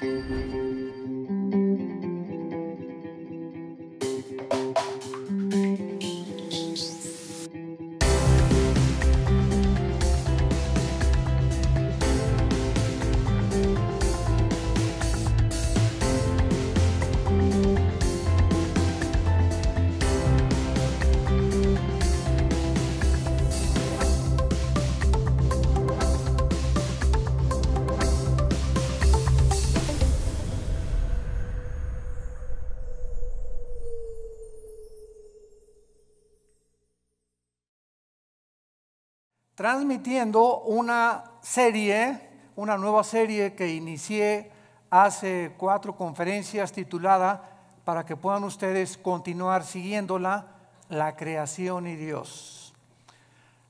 Thank you. transmitiendo una serie, una nueva serie que inicié hace cuatro conferencias titulada para que puedan ustedes continuar siguiéndola, la creación y Dios.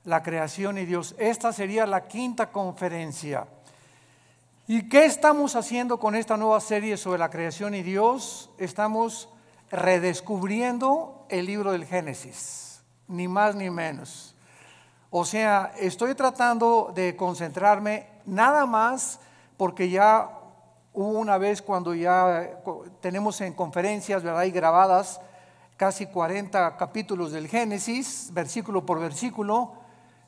La creación y Dios. Esta sería la quinta conferencia. ¿Y qué estamos haciendo con esta nueva serie sobre la creación y Dios? Estamos redescubriendo el libro del Génesis, ni más ni menos. O sea, estoy tratando de concentrarme nada más porque ya hubo una vez cuando ya tenemos en conferencias, ¿verdad? Y grabadas casi 40 capítulos del Génesis, versículo por versículo,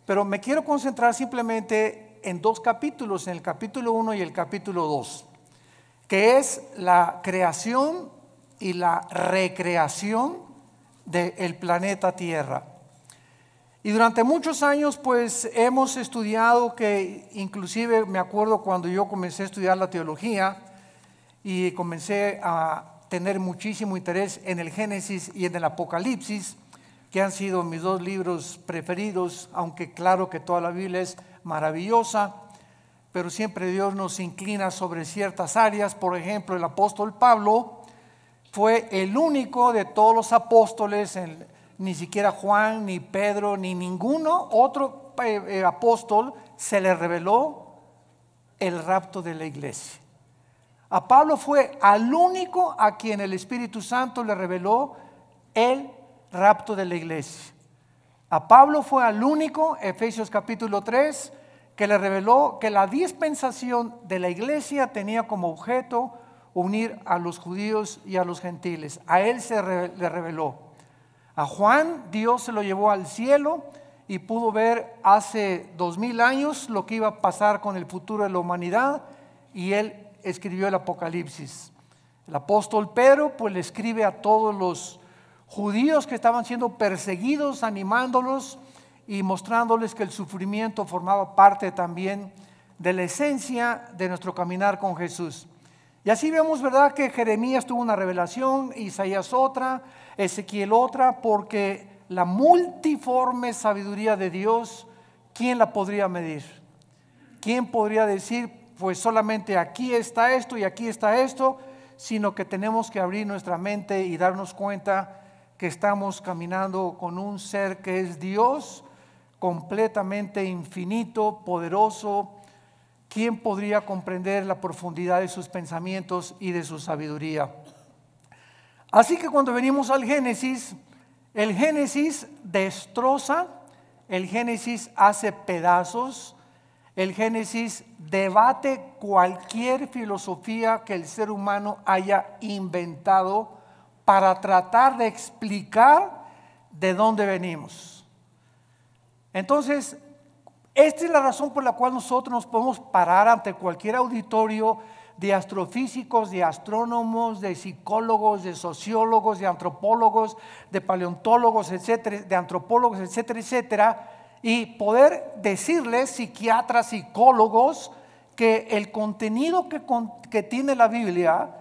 pero me quiero concentrar simplemente en dos capítulos, en el capítulo 1 y el capítulo 2, que es la creación y la recreación del planeta Tierra. Y durante muchos años pues hemos estudiado que inclusive me acuerdo cuando yo comencé a estudiar la teología y comencé a tener muchísimo interés en el Génesis y en el Apocalipsis, que han sido mis dos libros preferidos, aunque claro que toda la Biblia es maravillosa, pero siempre Dios nos inclina sobre ciertas áreas, por ejemplo el apóstol Pablo fue el único de todos los apóstoles en ni siquiera Juan, ni Pedro, ni ninguno otro eh, eh, apóstol se le reveló el rapto de la iglesia. A Pablo fue al único a quien el Espíritu Santo le reveló el rapto de la iglesia. A Pablo fue al único, Efesios capítulo 3, que le reveló que la dispensación de la iglesia tenía como objeto unir a los judíos y a los gentiles. A él se le reveló. A Juan Dios se lo llevó al cielo y pudo ver hace dos mil años lo que iba a pasar con el futuro de la humanidad y él escribió el Apocalipsis. El apóstol Pedro pues le escribe a todos los judíos que estaban siendo perseguidos, animándolos y mostrándoles que el sufrimiento formaba parte también de la esencia de nuestro caminar con Jesús. Y así vemos, ¿verdad?, que Jeremías tuvo una revelación, Isaías otra, Ezequiel otra, porque la multiforme sabiduría de Dios, ¿quién la podría medir? ¿Quién podría decir, pues solamente aquí está esto y aquí está esto? Sino que tenemos que abrir nuestra mente y darnos cuenta que estamos caminando con un ser que es Dios, completamente infinito, poderoso. ¿Quién podría comprender la profundidad de sus pensamientos y de su sabiduría? Así que cuando venimos al Génesis, el Génesis destroza, el Génesis hace pedazos, el Génesis debate cualquier filosofía que el ser humano haya inventado para tratar de explicar de dónde venimos. Entonces, esta es la razón por la cual nosotros nos podemos parar ante cualquier auditorio de astrofísicos, de astrónomos, de psicólogos, de sociólogos, de antropólogos, de paleontólogos, etcétera, de antropólogos, etcétera, etcétera, y poder decirles, psiquiatras, psicólogos, que el contenido que, que tiene la Biblia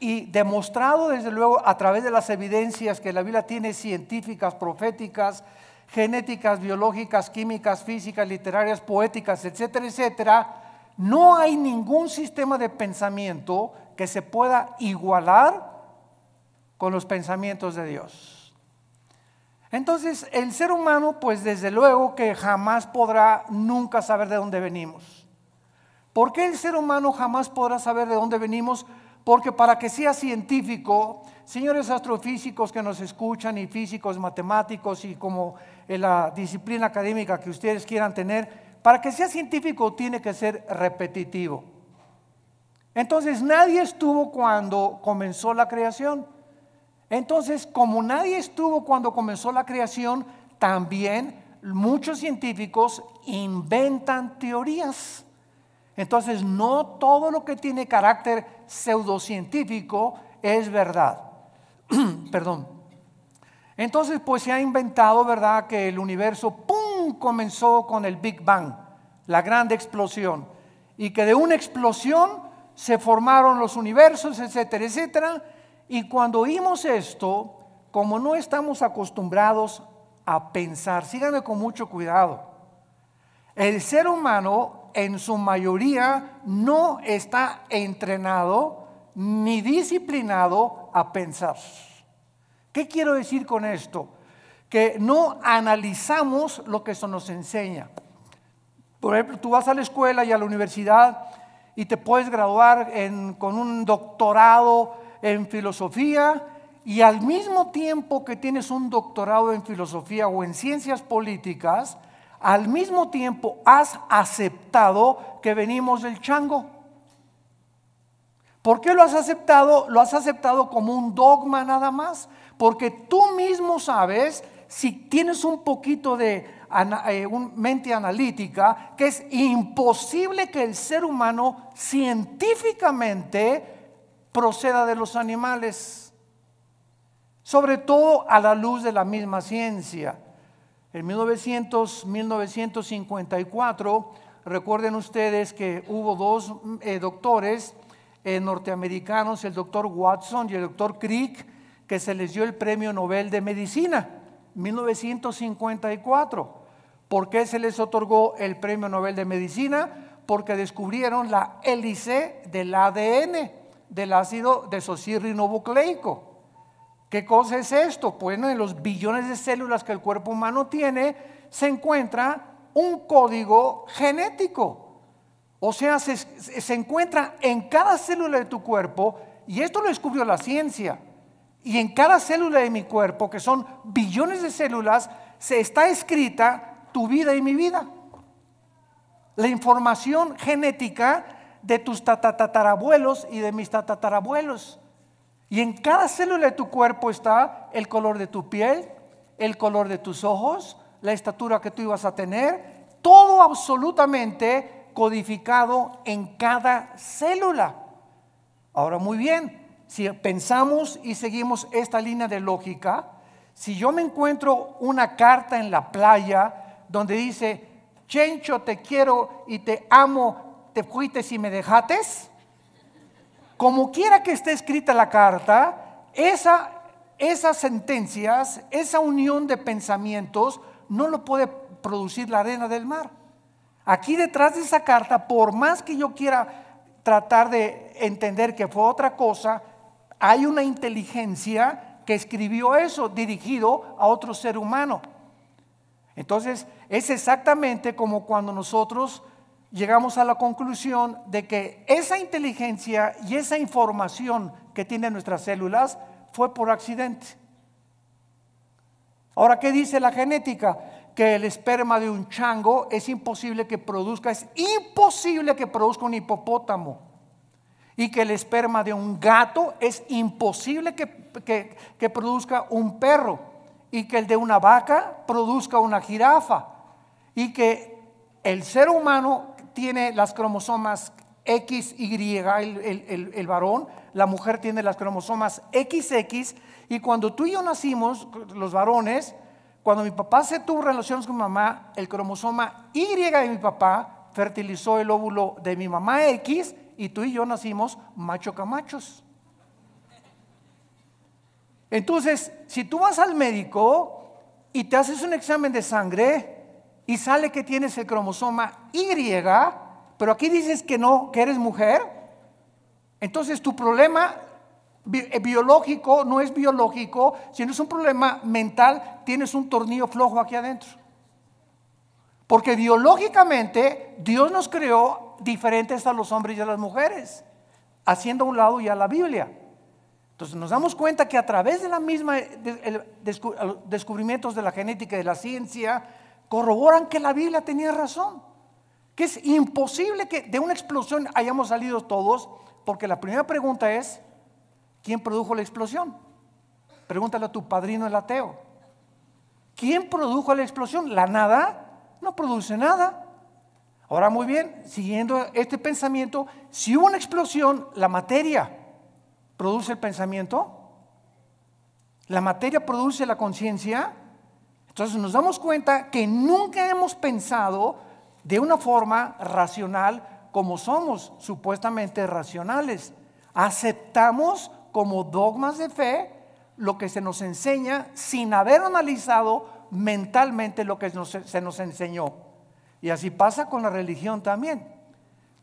y demostrado desde luego a través de las evidencias que la Biblia tiene científicas, proféticas, genéticas, biológicas, químicas, físicas, literarias, poéticas, etcétera, etcétera, no hay ningún sistema de pensamiento que se pueda igualar con los pensamientos de Dios. Entonces, el ser humano, pues desde luego que jamás podrá nunca saber de dónde venimos. ¿Por qué el ser humano jamás podrá saber de dónde venimos? Porque para que sea científico, señores astrofísicos que nos escuchan y físicos, matemáticos y como la disciplina académica que ustedes quieran tener, para que sea científico tiene que ser repetitivo. Entonces nadie estuvo cuando comenzó la creación. Entonces, como nadie estuvo cuando comenzó la creación, también muchos científicos inventan teorías. Entonces, no todo lo que tiene carácter pseudocientífico es verdad. Perdón. Entonces, pues se ha inventado, ¿verdad?, que el universo, ¡pum! comenzó con el Big Bang, la grande explosión, y que de una explosión se formaron los universos, etcétera, etcétera. Y cuando oímos esto, como no estamos acostumbrados a pensar, síganme con mucho cuidado, el ser humano en su mayoría no está entrenado ni disciplinado a pensar. ¿Qué quiero decir con esto? que no analizamos lo que eso nos enseña. Por ejemplo, tú vas a la escuela y a la universidad y te puedes graduar con un doctorado en filosofía y al mismo tiempo que tienes un doctorado en filosofía o en ciencias políticas, al mismo tiempo has aceptado que venimos del chango. ¿Por qué lo has aceptado? Lo has aceptado como un dogma nada más, porque tú mismo sabes si tienes un poquito de eh, mente analítica, que es imposible que el ser humano científicamente proceda de los animales, sobre todo a la luz de la misma ciencia. En 1900, 1954, recuerden ustedes que hubo dos eh, doctores eh, norteamericanos, el doctor Watson y el doctor Crick, que se les dio el premio Nobel de Medicina. 1954. ¿Por qué se les otorgó el Premio Nobel de Medicina? Porque descubrieron la hélice del ADN, del ácido desoxirribonucleico. ¿Qué cosa es esto? Bueno, en los billones de células que el cuerpo humano tiene se encuentra un código genético. O sea, se encuentra en cada célula de tu cuerpo y esto lo descubrió la ciencia. Y en cada célula de mi cuerpo, que son billones de células, se está escrita tu vida y mi vida. La información genética de tus tatarabuelos y de mis tatatarabuelos Y en cada célula de tu cuerpo está el color de tu piel, el color de tus ojos, la estatura que tú ibas a tener, todo absolutamente codificado en cada célula. Ahora muy bien, si pensamos y seguimos esta línea de lógica, si yo me encuentro una carta en la playa donde dice, Chencho, te quiero y te amo, te fuiste y me dejates, como quiera que esté escrita la carta, esas sentencias, esa unión de pensamientos, no lo puede producir la arena del mar. Aquí detrás de esa carta, por más que yo quiera tratar de entender que fue otra cosa, hay una inteligencia que escribió eso dirigido a otro ser humano. Entonces, es exactamente como cuando nosotros llegamos a la conclusión de que esa inteligencia y esa información que tienen nuestras células fue por accidente. Ahora, ¿qué dice la genética? Que el esperma de un chango es imposible que produzca, es imposible que produzca un hipopótamo y que el esperma de un gato es imposible que, produzca un perro y que el de una vaca produzca una jirafa y que el ser humano tiene las cromosomas X, Y, el, el, el, varón, la mujer tiene las cromosomas XX, y cuando tú y yo nacimos, los varones, cuando mi papá se tuvo relaciones con mamá, el cromosoma Y de mi papá fertilizó el óvulo de mi mamá X y tú y yo nacimos macho camachos. Entonces, si tú vas al médico y te haces un examen de sangre y sale que tienes el cromosoma Y, pero aquí dices que no, que eres mujer, entonces tu problema eh, biológico no es biológico, sino es un problema mental, tienes un tornillo flojo aquí adentro. Porque biológicamente Dios nos creó diferentes a los hombres y a las mujeres, haciendo a un lado ya la Biblia. Entonces nos damos cuenta que a través de la misma descubrimientos de la genética y de la ciencia corroboran que la Biblia tenía razón, que es imposible que de una explosión hayamos salido todos, porque la primera pregunta es ¿quién produjo la explosión? Pregúntale a tu padrino el ateo. ¿Quién produjo la explosión? ¿La nada? No produce nada. Ahora muy bien, siguiendo este pensamiento, si hubo una explosión, la materia produce el pensamiento, la materia produce la conciencia, entonces nos damos cuenta que nunca hemos pensado de una forma racional como somos supuestamente racionales. Aceptamos como dogmas de fe lo que se nos enseña sin haber analizado mentalmente lo que se nos enseñó. Y así pasa con la religión también.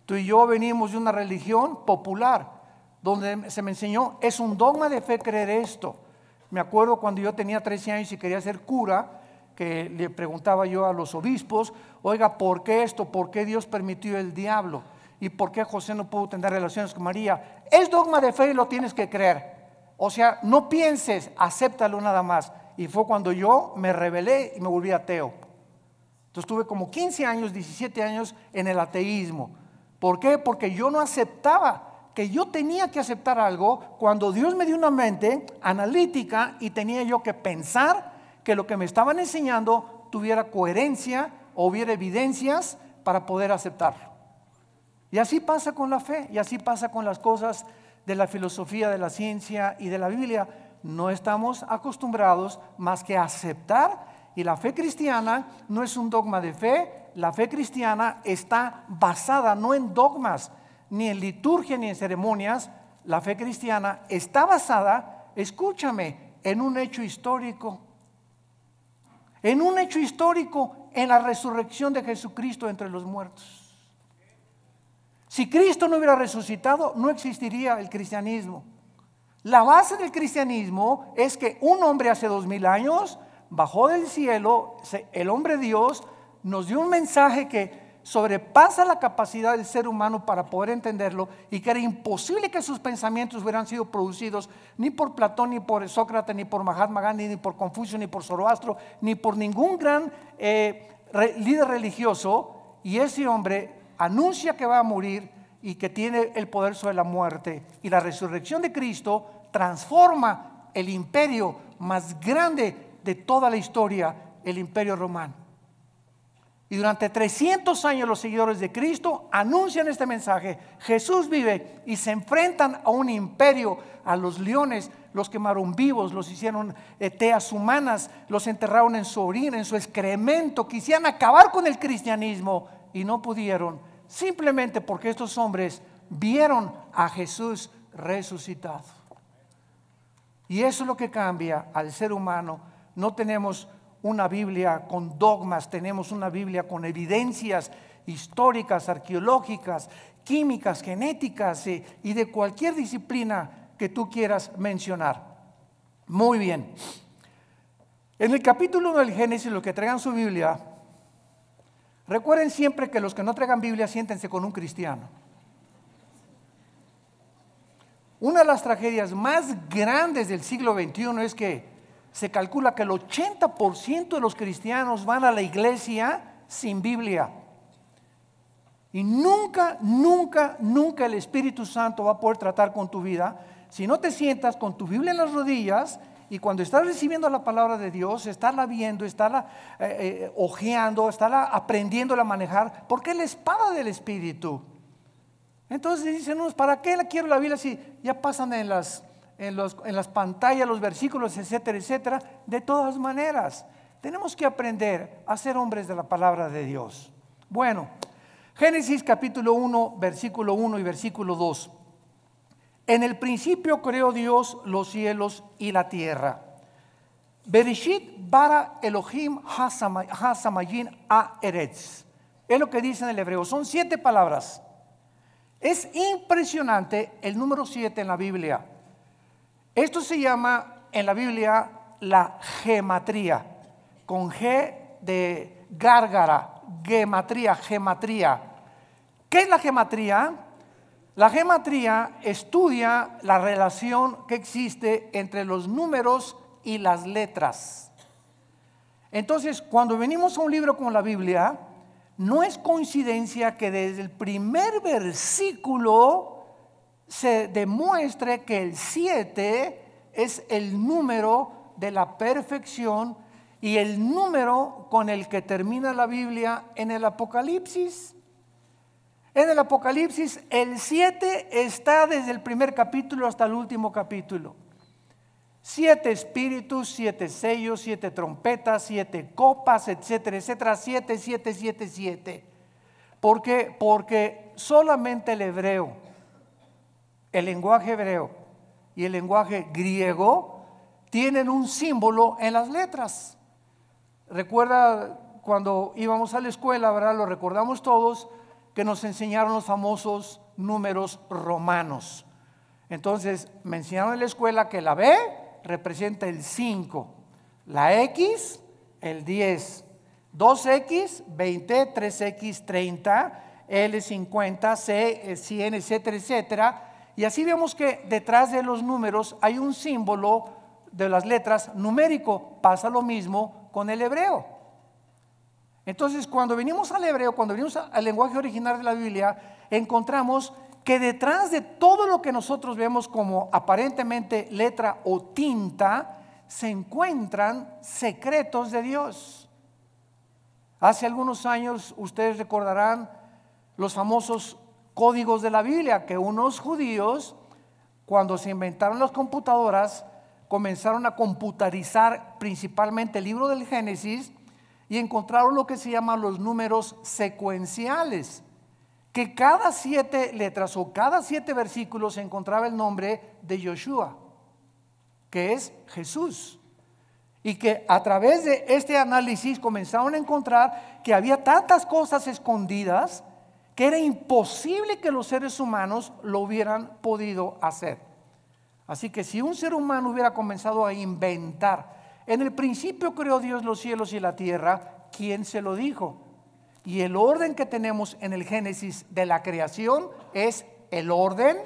Tú y yo venimos de una religión popular, donde se me enseñó, es un dogma de fe creer esto. Me acuerdo cuando yo tenía 13 años y quería ser cura, que le preguntaba yo a los obispos, oiga, ¿por qué esto? ¿Por qué Dios permitió el diablo? ¿Y por qué José no pudo tener relaciones con María? Es dogma de fe y lo tienes que creer. O sea, no pienses, acéptalo nada más. Y fue cuando yo me rebelé y me volví ateo. Entonces como 15 años, 17 años en el ateísmo. ¿Por qué? Porque yo no aceptaba que yo tenía que aceptar algo cuando Dios me dio una mente analítica y tenía yo que pensar que lo que me estaban enseñando tuviera coherencia o hubiera evidencias para poder aceptarlo. Y así pasa con la fe, y así pasa con las cosas de la filosofía, de la ciencia y de la Biblia. No estamos acostumbrados más que a aceptar y la fe cristiana no es un dogma de fe, la fe cristiana está basada no en dogmas, ni en liturgia, ni en ceremonias. La fe cristiana está basada, escúchame, en un hecho histórico. En un hecho histórico, en la resurrección de Jesucristo entre los muertos. Si Cristo no hubiera resucitado, no existiría el cristianismo. La base del cristianismo es que un hombre hace dos mil años bajó del cielo, el hombre Dios nos dio un mensaje que sobrepasa la capacidad del ser humano para poder entenderlo y que era imposible que sus pensamientos hubieran sido producidos ni por Platón, ni por Sócrates, ni por Mahatma Gandhi, ni por Confucio, ni por Zoroastro, ni por ningún gran eh, líder religioso. Y ese hombre anuncia que va a morir y que tiene el poder sobre la muerte. Y la resurrección de Cristo transforma el imperio más grande de toda la historia el imperio romano. Y durante 300 años los seguidores de Cristo anuncian este mensaje. Jesús vive y se enfrentan a un imperio, a los leones, los quemaron vivos, los hicieron eh, teas humanas, los enterraron en su orina, en su excremento. Quisieran acabar con el cristianismo y no pudieron, simplemente porque estos hombres vieron a Jesús resucitado. Y eso es lo que cambia al ser humano no tenemos una Biblia con dogmas, tenemos una Biblia con evidencias históricas, arqueológicas, químicas, genéticas eh, y, de cualquier disciplina que tú quieras mencionar. Muy bien. En el capítulo 1 del Génesis, los que traigan su Biblia, recuerden siempre que los que no traigan Biblia siéntense con un cristiano. Una de las tragedias más grandes del siglo XXI es que se calcula que el 80% de los cristianos van a la iglesia sin Biblia. Y nunca, nunca, nunca el Espíritu Santo va a poder tratar con tu vida si no te sientas con tu Biblia en las rodillas y cuando estás recibiendo la palabra de Dios, la viendo, estarla la eh, eh ojeando, estarla aprendiéndola a manejar, porque es la espada del Espíritu. Entonces dicen unos, ¿para qué la quiero la Biblia si ya pasan en las en, las pantallas, los versículos, etcétera, etcétera. De todas maneras, tenemos que aprender a ser hombres de la palabra de Dios. Bueno, Génesis capítulo 1, versículo 1 y versículo 2. En el principio creó Dios los cielos y la tierra. Bereshit bara Elohim hasamayin a eretz. Es lo que dice en el hebreo. Son siete palabras. Es impresionante el número siete en la Biblia. Esto se llama en la Biblia la gematría, con G de gárgara, gematría, gematría. ¿Qué es la gematría? La gematría estudia la relación que existe entre los números y las letras. Entonces, cuando venimos a un libro como la Biblia, no es coincidencia que desde el primer versículo se demuestre que el 7 es el número de la perfección y el número con el que termina la Biblia en el Apocalipsis. En el Apocalipsis el 7 está desde el primer capítulo hasta el último capítulo. Siete espíritus, siete sellos, siete trompetas, siete copas, etcétera, etcétera. Siete, siete, siete, siete. Porque, porque solamente el hebreo el lenguaje hebreo y el lenguaje griego tienen un símbolo en las letras. Recuerda cuando íbamos a la escuela, ¿verdad? Lo recordamos todos, que nos enseñaron los famosos números romanos. Entonces, me enseñaron en la escuela que la B representa el 5, la X el 10, 2X 20, 3X 30, L 50, C 100, eh, etcétera, etcétera, y así vemos que detrás de los números hay un símbolo de las letras numérico. Pasa lo mismo con el hebreo. Entonces, cuando venimos al hebreo, cuando venimos al lenguaje original de la Biblia, encontramos que detrás de todo lo que nosotros vemos como aparentemente letra o tinta, se encuentran secretos de Dios. Hace algunos años, ustedes recordarán los famosos códigos de la Biblia, que unos judíos, cuando se inventaron las computadoras, comenzaron a computarizar principalmente el libro del Génesis y encontraron lo que se llaman los números secuenciales, que cada siete letras o cada siete versículos se encontraba el nombre de Joshua, que es Jesús. Y que a través de este análisis comenzaron a encontrar que había tantas cosas escondidas que era imposible que los seres humanos lo hubieran podido hacer. Así que si un ser humano hubiera comenzado a inventar, en el principio creó Dios los cielos y la tierra, ¿quién se lo dijo? Y el orden que tenemos en el Génesis de la creación es el orden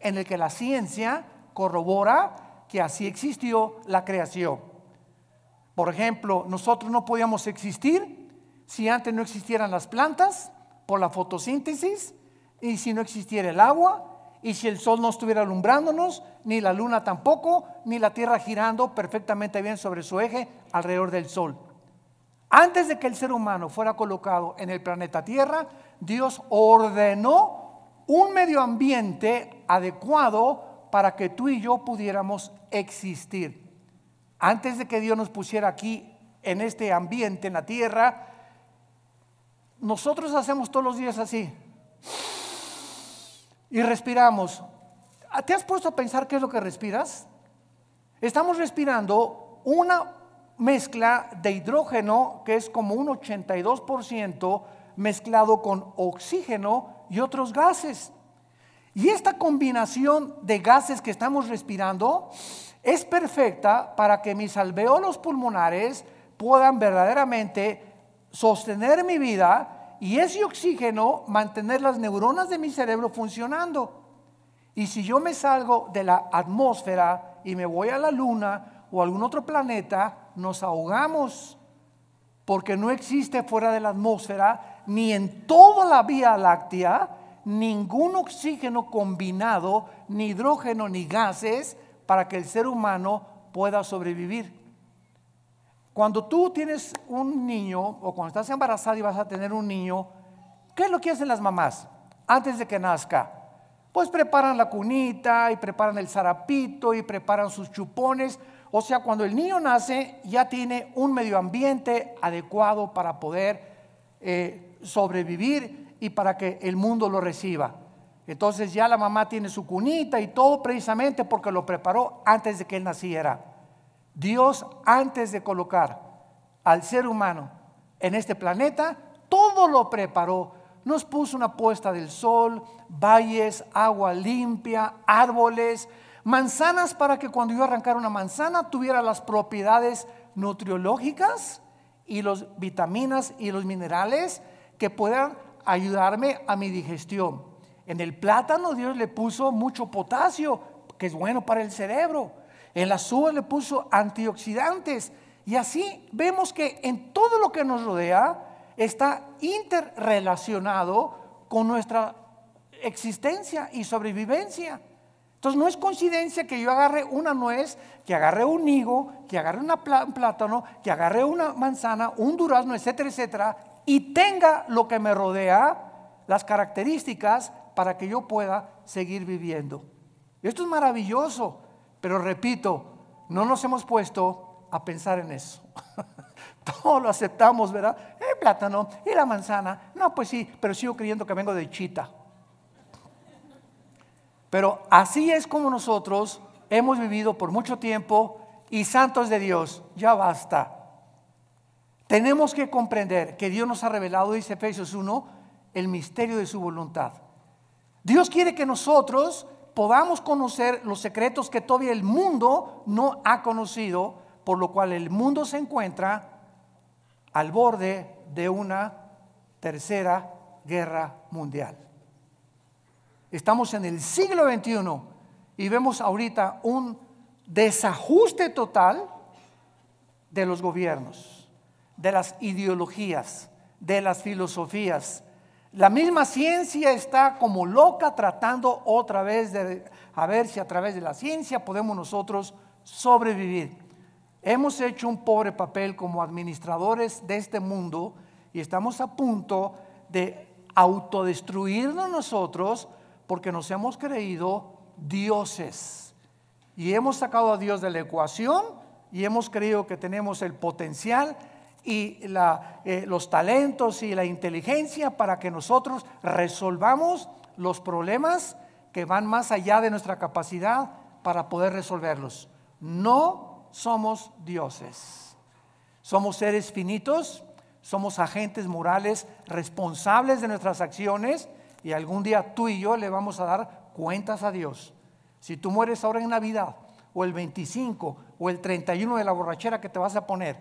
en el que la ciencia corrobora que así existió la creación. Por ejemplo, nosotros no podíamos existir si antes no existieran las plantas, la fotosíntesis, y si no existiera el agua, y si el sol no estuviera alumbrándonos, ni la luna tampoco, ni la tierra girando perfectamente bien sobre su eje alrededor del sol. Antes de que el ser humano fuera colocado en el planeta Tierra, Dios ordenó un medio ambiente adecuado para que tú y yo pudiéramos existir. Antes de que Dios nos pusiera aquí en este ambiente, en la Tierra, nosotros hacemos todos los días así. Y respiramos. Ah, ¿Te has puesto a pensar qué es lo que respiras? Estamos respirando una mezcla de hidrógeno que es como un 82% mezclado con oxígeno y otros gases. Y esta combinación de gases que estamos respirando es perfecta para que mis alveolos pulmonares puedan verdaderamente sostener mi vida y ese oxígeno mantener las neuronas de mi cerebro funcionando. Y si yo me salgo de la atmósfera y me voy a la luna o a algún otro planeta, nos ahogamos, porque no existe fuera de la atmósfera ni en toda la Vía Láctea ningún oxígeno combinado, ni hidrógeno, ni gases, para que el ser humano pueda sobrevivir. Cuando tú tienes un niño o cuando estás embarazada y vas a tener un niño, ¿qué es lo que hacen las mamás antes de que nazca? Pues preparan la cunita y preparan el zarapito y preparan sus chupones. O sea, cuando el niño nace ya tiene un medio ambiente adecuado para poder eh, sobrevivir y para que el mundo lo reciba. Entonces ya la mamá tiene su cunita y todo precisamente porque lo preparó antes de que él naciera. Dios antes de colocar al ser humano en este planeta, todo lo preparó. Nos puso una puesta del sol, valles, agua limpia, árboles, manzanas para que cuando yo arrancara una manzana tuviera las propiedades nutriológicas y las vitaminas y los minerales que puedan ayudarme a mi digestión. En el plátano Dios le puso mucho potasio, que es bueno para el cerebro en las uvas le puso antioxidantes. Y así vemos que en todo lo que nos rodea está interrelacionado con nuestra existencia y sobrevivencia. Entonces no es coincidencia que yo agarre una nuez, que agarre un higo, que agarre un plátano, que agarre una manzana, un durazno, etcétera, etcétera, y tenga lo que me rodea, las características para que yo pueda seguir viviendo. Esto es maravilloso. Pero repito, no nos hemos puesto a pensar en eso. Todo lo aceptamos, ¿verdad? El plátano y la manzana. No, pues sí, pero sigo creyendo que vengo de chita. Pero así es como nosotros hemos vivido por mucho tiempo y santos de Dios, ya basta. Tenemos que comprender que Dios nos ha revelado, dice Efesios 1, el misterio de su voluntad. Dios quiere que nosotros podamos conocer los secretos que todavía el mundo no ha conocido, por lo cual el mundo se encuentra al borde de una tercera guerra mundial. Estamos en el siglo XXI y vemos ahorita un desajuste total de los gobiernos, de las ideologías, de las filosofías, la misma ciencia está como loca tratando otra vez de a ver si a través de la ciencia podemos nosotros sobrevivir. Hemos hecho un pobre papel como administradores de este mundo y estamos a punto de autodestruirnos nosotros porque nos hemos creído dioses. Y hemos sacado a Dios de la ecuación y hemos creído que tenemos el potencial y eh, los talentos y la inteligencia para que nosotros resolvamos los problemas que van más allá de nuestra capacidad para poder resolverlos. No somos dioses. Somos seres finitos, somos agentes morales responsables de nuestras acciones y algún día tú y yo le vamos a dar cuentas a Dios. Si tú mueres ahora en Navidad o el 25 o el 31 de la borrachera que te vas a poner,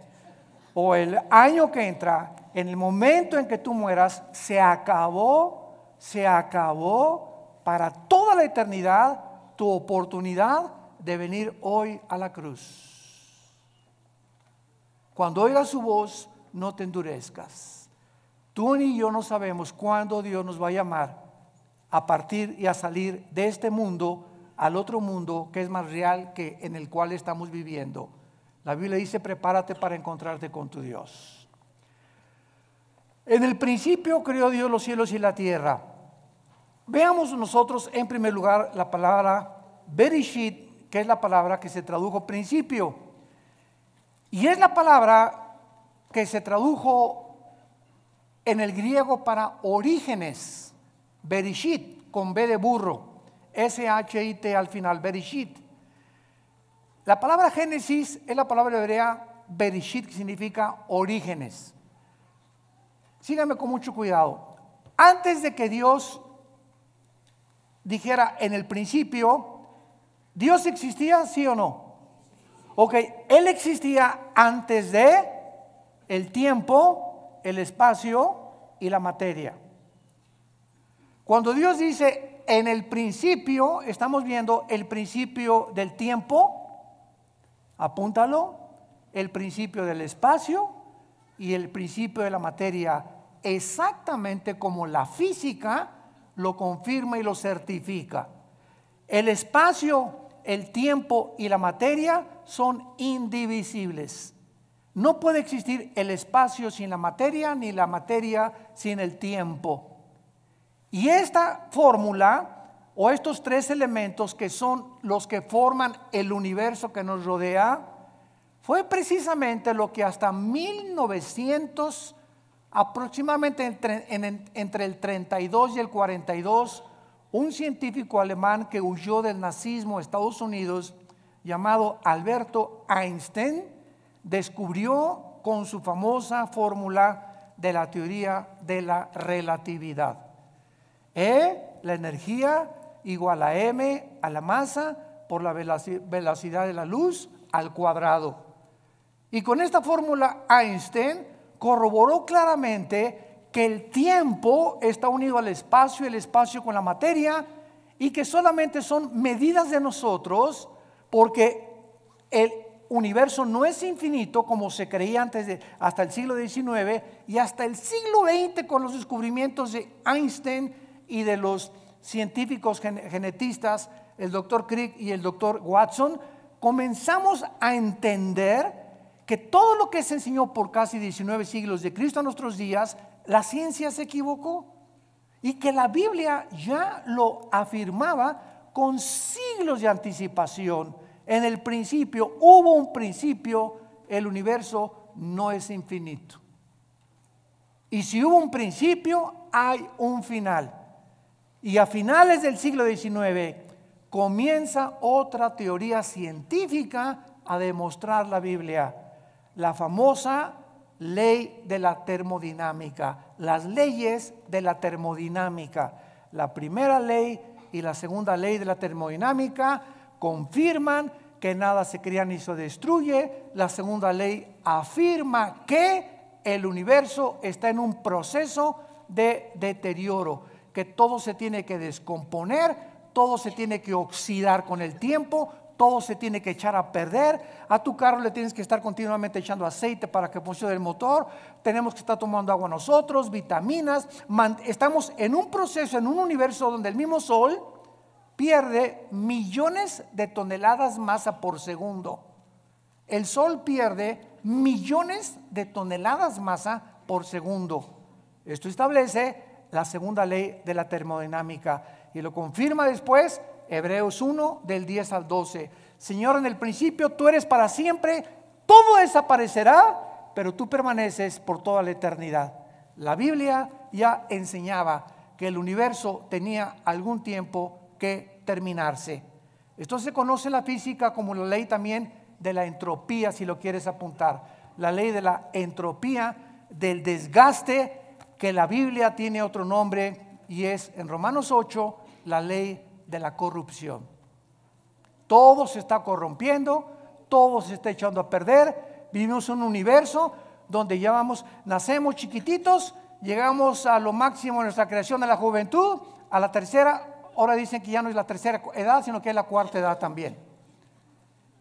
o el año que entra, en el momento en que tú mueras, se acabó, se acabó para toda la eternidad tu oportunidad de venir hoy a la cruz. Cuando oigas su voz, no te endurezcas. Tú ni yo no sabemos cuándo Dios nos va a llamar a partir y a salir de este mundo al otro mundo que es más real que en el cual estamos viviendo. La Biblia dice, prepárate para encontrarte con tu Dios. En el principio creó Dios los cielos y la tierra. Veamos nosotros en primer lugar la palabra berishit, que es la palabra que se tradujo principio. Y es la palabra que se tradujo en el griego para orígenes. Berishit con B de burro. S-H-I-T al final, berishit. La palabra Génesis es la palabra hebrea Bereshit, que significa orígenes. Síganme con mucho cuidado. Antes de que Dios dijera en el principio, ¿Dios existía, sí o no? Ok, Él existía antes de el tiempo, el espacio y la materia. Cuando Dios dice en el principio, estamos viendo el principio del tiempo, Apúntalo, el principio del espacio y el principio de la materia, exactamente como la física lo confirma y lo certifica. El espacio, el tiempo y la materia son indivisibles. No puede existir el espacio sin la materia, ni la materia sin el tiempo. Y esta fórmula o estos tres elementos que son los que forman el universo que nos rodea, fue precisamente lo que hasta 1900, aproximadamente entre, el 32 y el 42, un científico alemán que huyó del nazismo a Estados Unidos, llamado Alberto Einstein, descubrió con su famosa fórmula de la teoría de la relatividad. Eh, la energía igual a m a la masa por la velocidad de la luz al cuadrado. Y con esta fórmula Einstein corroboró claramente que el tiempo está unido al espacio, y el espacio con la materia, y que solamente son medidas de nosotros porque el universo no es infinito como se creía antes de, hasta el siglo XIX y hasta el siglo XX con los descubrimientos de Einstein y de los científicos genetistas, el doctor Crick y el doctor Watson, comenzamos a entender que todo lo que se enseñó por casi 19 siglos de Cristo a nuestros días, la ciencia se equivocó y que la Biblia ya lo afirmaba con siglos de anticipación. En el principio hubo un principio, el universo no es infinito. Y si hubo un principio, hay un final. Y a finales del siglo XIX comienza otra teoría científica a demostrar la Biblia, la famosa ley de la termodinámica, las leyes de la termodinámica. La primera ley y la segunda ley de la termodinámica confirman que nada se crea ni se destruye. La segunda ley afirma que el universo está en un proceso de deterioro que todo se tiene que descomponer, todo se tiene que oxidar con el tiempo, todo se tiene que echar a perder. A tu carro le tienes que estar continuamente echando aceite para que funcione el motor. Tenemos que estar tomando agua nosotros, vitaminas. Estamos en un proceso, en un universo donde el mismo sol pierde millones de toneladas masa por segundo. El sol pierde millones de toneladas masa por segundo. Esto establece la segunda ley de la termodinámica. Y lo confirma después Hebreos 1 del 10 al 12. Señor, en el principio tú eres para siempre, todo desaparecerá, pero tú permaneces por toda la eternidad. La Biblia ya enseñaba que el universo tenía algún tiempo que terminarse. Esto se conoce en la física como la ley también de la entropía, si lo quieres apuntar. La ley de la entropía, del desgaste que la Biblia tiene otro nombre y es en Romanos 8 la ley de la corrupción. Todo se está corrompiendo, todo se está echando a perder, vivimos en un universo donde ya vamos, nacemos chiquititos, llegamos a lo máximo de nuestra creación de la juventud, a la tercera, ahora dicen que ya no es la tercera edad, sino que es la cuarta edad también.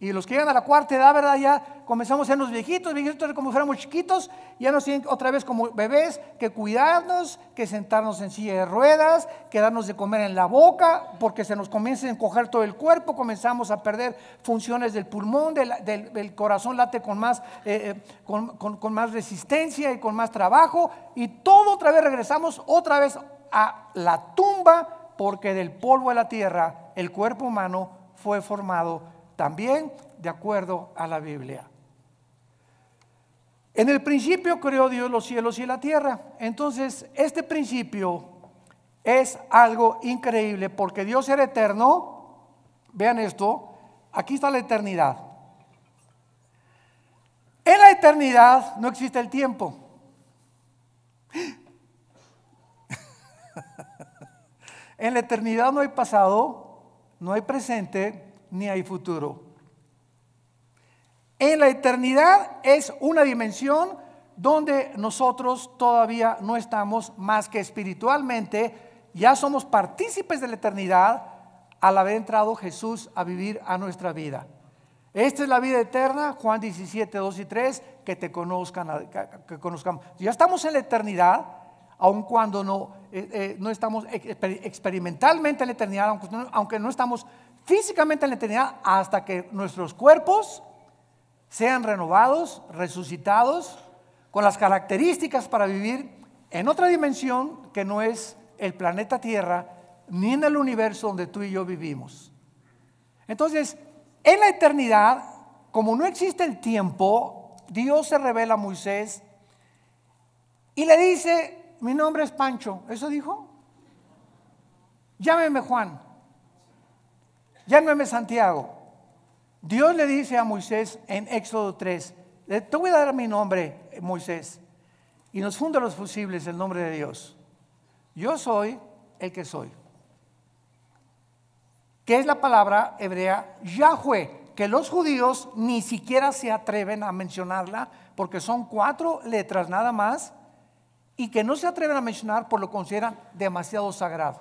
Y los que llegan a la cuarta edad, ¿verdad? Ya comenzamos a los viejitos, viejitos como fuéramos chiquitos, ya nos tienen otra vez como bebés que cuidarnos, que sentarnos en silla de ruedas, que darnos de comer en la boca, porque se nos comienza a encoger todo el cuerpo, comenzamos a perder funciones del pulmón, del, corazón late con más, eh, eh, con más resistencia y con más trabajo, y todo otra vez regresamos otra vez a la tumba, porque del polvo de la tierra el cuerpo humano fue formado también de acuerdo a la Biblia. En el principio creó Dios los cielos y la tierra. Entonces, este principio es algo increíble porque Dios era eterno. Vean esto, aquí está la eternidad. En la eternidad no existe el tiempo. en la eternidad no hay pasado, no hay presente, ni hay futuro. En la eternidad es una dimensión donde nosotros todavía no estamos más que espiritualmente, ya somos partícipes de la eternidad al haber entrado Jesús a vivir a nuestra vida. Esta es la vida eterna, Juan 17, 2 y 3, que te conozcan, que conozcamos. Ya estamos en la eternidad, aun cuando no, eh, eh, no estamos experimentalmente en la eternidad, aunque no, aunque no estamos físicamente en la eternidad hasta que nuestros cuerpos sean renovados, resucitados, con las características para vivir en otra dimensión que no es el planeta Tierra, ni en el universo donde tú y yo vivimos. Entonces, en la eternidad, como no existe el tiempo, Dios se revela a Moisés y le dice, mi nombre es Pancho, ¿eso dijo? Llámeme Juan. Llámeme Santiago. Dios le dice a Moisés en Éxodo 3, eh, te voy a dar mi nombre, eh, Moisés, y nos funda los fusibles el nombre de Dios. Yo soy el que soy. Que es la palabra hebrea Yahweh, que los judíos ni siquiera se atreven a mencionarla porque son cuatro letras nada más y que no se atreven a mencionar por lo consideran demasiado sagrado.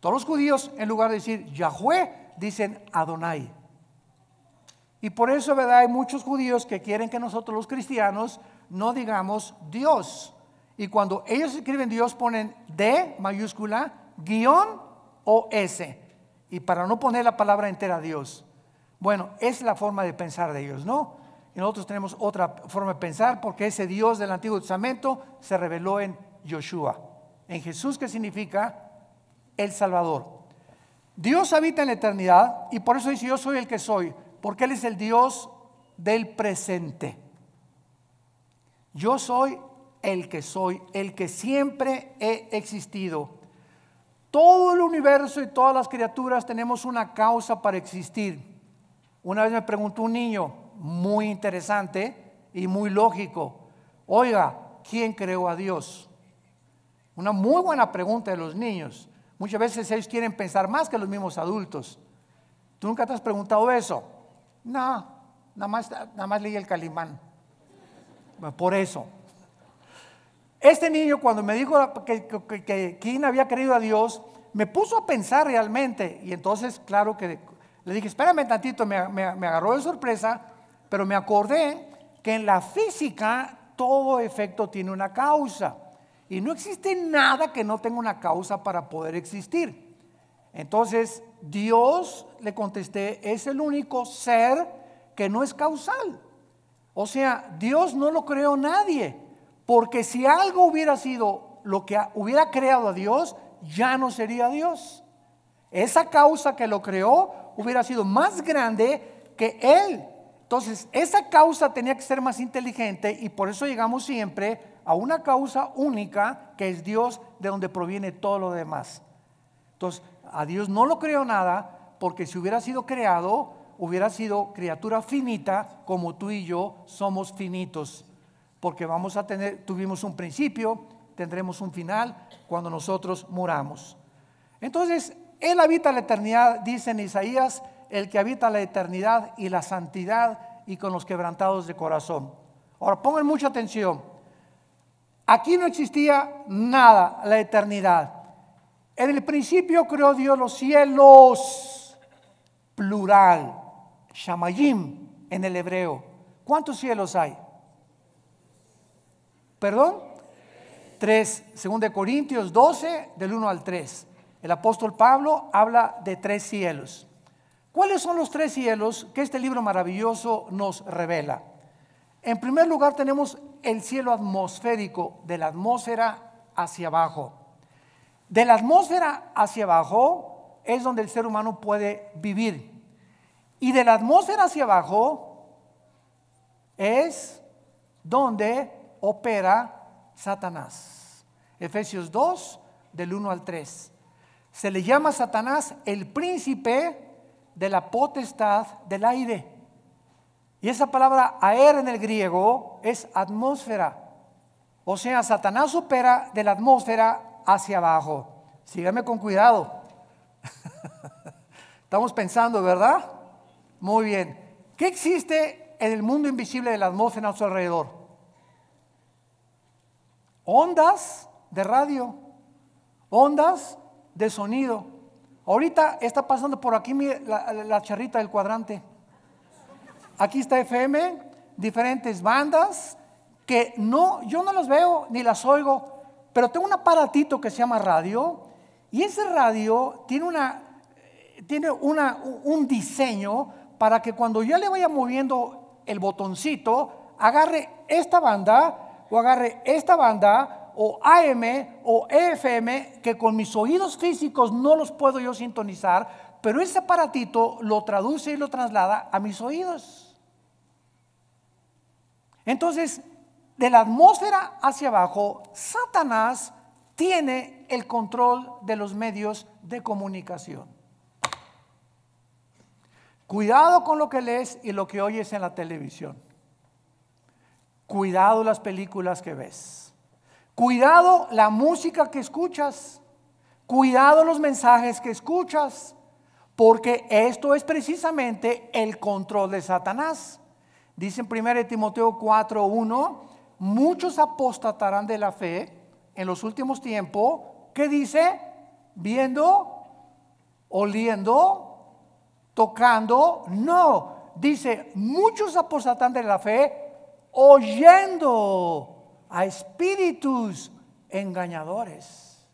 Todos los judíos, en lugar de decir Yahweh, dicen Adonai. Y por eso, ¿verdad? Hay muchos judíos que quieren que nosotros los cristianos no digamos Dios. Y cuando ellos escriben Dios ponen D mayúscula, guión o S. Y para no poner la palabra entera Dios. Bueno, es la forma de pensar de ellos, ¿no? Y nosotros tenemos otra forma de pensar porque ese Dios del Antiguo Testamento se reveló en Yoshua, en Jesús que significa el Salvador, Dios habita en la eternidad y por eso dice yo soy el que soy, porque Él es el Dios del presente. Yo soy el que soy, el que siempre he existido. Todo el universo y todas las criaturas tenemos una causa para existir. Una vez me preguntó un niño, muy interesante y muy lógico, oiga, ¿quién creó a Dios? Una muy buena pregunta de los niños. Muchas veces ellos quieren pensar más que los mismos adultos. ¿Tú nunca te has preguntado eso? No, nada más, nada más leí el calimán. Por eso. Este niño cuando me dijo que, que, había creído a Dios, me puso a pensar realmente. Y entonces, claro que le dije, espérame tantito, me, me agarró de sorpresa, pero me acordé que en la física todo efecto tiene una causa. Y no existe nada que no tenga una causa para poder existir. Entonces, Dios, le contesté, es el único ser que no es causal. O sea, Dios no lo creó nadie, porque si algo hubiera sido lo que hubiera creado a Dios, ya no sería Dios. Esa causa que lo creó hubiera sido más grande que Él. Entonces, esa causa tenía que ser más inteligente y por eso llegamos siempre a una causa única que es Dios de donde proviene todo lo demás. Entonces, a Dios no lo creó nada porque si hubiera sido creado, hubiera sido criatura finita como tú y yo somos finitos. Porque vamos a tener, tuvimos un principio, tendremos un final cuando nosotros muramos. Entonces, Él habita la eternidad, dice en Isaías, el que habita la eternidad y la santidad y con los quebrantados de corazón. Ahora pongan mucha atención. Aquí no existía nada, la eternidad. En el principio creó Dios los cielos, plural, shamayim en el hebreo. ¿Cuántos cielos hay? ¿Perdón? Tres. Según de Corintios 12, del 1 al 3. El apóstol Pablo habla de tres cielos. ¿Cuáles son los tres cielos que este libro maravilloso nos revela? En primer lugar tenemos el cielo atmosférico de la atmósfera hacia abajo. De la atmósfera hacia abajo es donde el ser humano puede vivir. Y de la atmósfera hacia abajo es donde opera Satanás. Efesios 2, del 1 al 3. Se le llama Satanás el príncipe de la potestad del aire. Y esa palabra aer en el griego es atmósfera. O sea, Satanás opera de la atmósfera hacia abajo. Síganme con cuidado. Estamos pensando, ¿verdad? Muy bien. ¿Qué existe en el mundo invisible de la atmósfera a su alrededor? Ondas de radio, ondas de sonido. Ahorita está pasando por aquí la charrita del cuadrante. Aquí está FM, diferentes bandas que no, yo no las veo ni las oigo, pero tengo un aparatito que se llama radio y ese radio tiene, una, tiene un diseño para que cuando yo le vaya moviendo el botoncito, agarre esta banda o agarre esta banda o AM o FM, que con mis oídos físicos no los puedo yo sintonizar, pero ese aparatito lo traduce y lo traslada a mis oídos. Entonces, de la atmósfera hacia abajo, Satanás tiene el control de los medios de comunicación. Cuidado con lo que lees y lo que oyes en la televisión. Cuidado las películas que ves. Cuidado la música que escuchas. Cuidado los mensajes que escuchas. Porque esto es precisamente el control de Satanás. Dice en 1 Timoteo 4:1, muchos apostatarán de la fe en los últimos tiempos. ¿Qué dice? Viendo, oliendo, tocando. No, dice, muchos apostatarán de la fe oyendo a espíritus engañadores.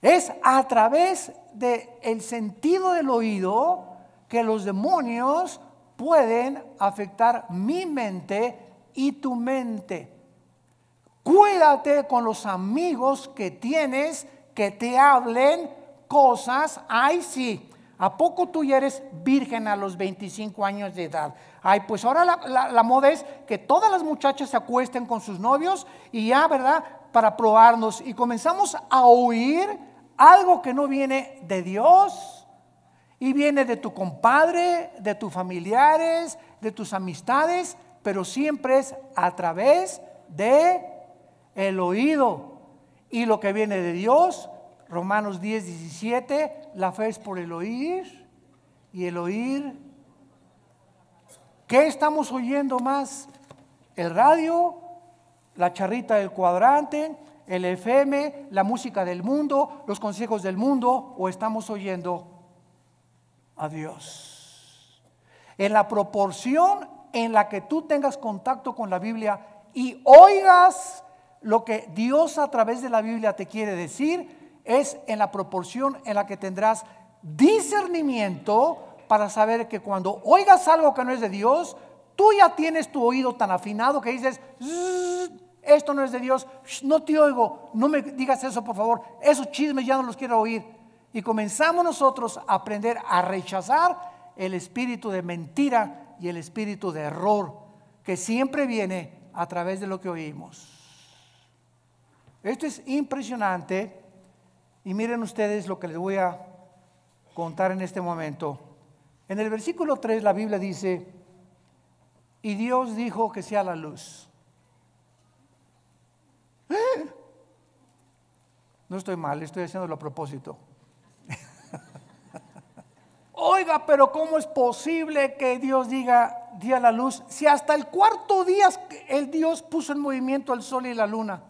Es a través del el sentido del oído que los demonios pueden afectar mi mente y tu mente. Cuídate con los amigos que tienes que te hablen cosas. Ay, sí. ¿A poco tú ya eres virgen a los 25 años de edad? Ay, pues ahora la, la, moda es que todas las muchachas se acuesten con sus novios y ya, ¿verdad? Para probarnos. Y comenzamos a oír algo que no viene de Dios y viene de tu compadre, de tus familiares, de tus amistades, pero siempre es a través de el oído. Y lo que viene de Dios, Romanos 10, 17, la fe es por el oír y el oír. ¿Qué estamos oyendo más? ¿El radio? ¿La charrita del cuadrante? ¿El FM? ¿La música del mundo? ¿Los consejos del mundo? ¿O estamos oyendo a Dios. En la proporción en la que tú tengas contacto con la Biblia y oigas lo que Dios a través de la Biblia te quiere decir, es en la proporción en la que tendrás discernimiento para saber que cuando oigas algo que no es de Dios, tú ya tienes tu oído tan afinado que dices, esto no es de Dios, no te oigo, no me digas eso por favor, esos chismes ya no los quiero oír y comenzamos nosotros a aprender a rechazar el espíritu de mentira y el espíritu de error que siempre viene a través de lo que oímos. Esto es impresionante y miren ustedes lo que les voy a contar en este momento. En el versículo 3 la Biblia dice, y Dios dijo que sea la luz. ¿Eh? No estoy mal, estoy haciéndolo a propósito. Oiga, pero ¿cómo es posible que Dios diga día la luz si hasta el cuarto día el Dios puso en movimiento el sol y la luna?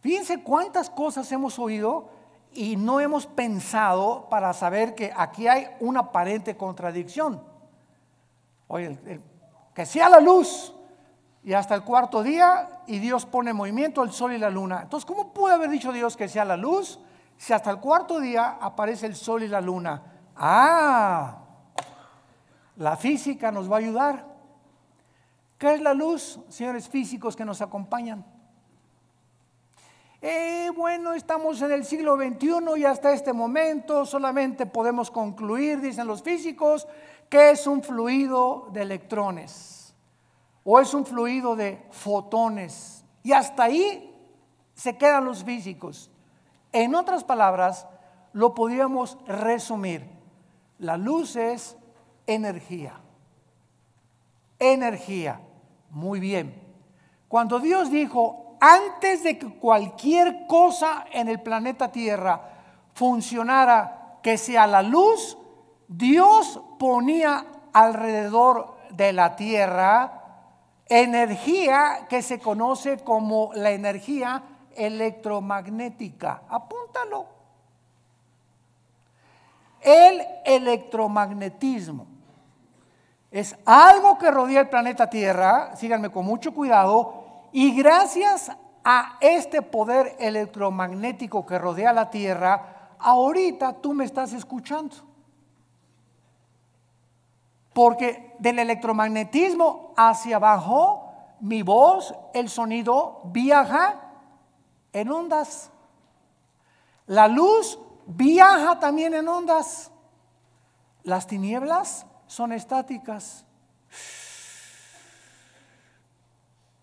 Fíjense cuántas cosas hemos oído y no hemos pensado para saber que aquí hay una aparente contradicción. Oye, que sea la luz y hasta el cuarto día y Dios pone en movimiento el sol y la luna. Entonces, ¿cómo puede haber dicho Dios que sea la luz? si hasta el cuarto día aparece el sol y la luna? Ah, la física nos va a ayudar. ¿Qué es la luz, señores físicos que nos acompañan? Eh, bueno, estamos en el siglo XXI y hasta este momento solamente podemos concluir, dicen los físicos, que es un fluido de electrones o es un fluido de fotones. Y hasta ahí se quedan los físicos. En otras palabras, lo podríamos resumir. La luz es energía. Energía. Muy bien. Cuando Dios dijo, antes de que cualquier cosa en el planeta Tierra funcionara, que sea la luz, Dios ponía alrededor de la Tierra energía que se conoce como la energía electromagnética. Apúntalo. El electromagnetismo es algo que rodea el planeta Tierra, síganme con mucho cuidado, y gracias a este poder electromagnético que rodea la Tierra, ahorita tú me estás escuchando. Porque del electromagnetismo hacia abajo, mi voz, el sonido viaja en ondas. La luz viaja también en ondas. Las tinieblas son estáticas.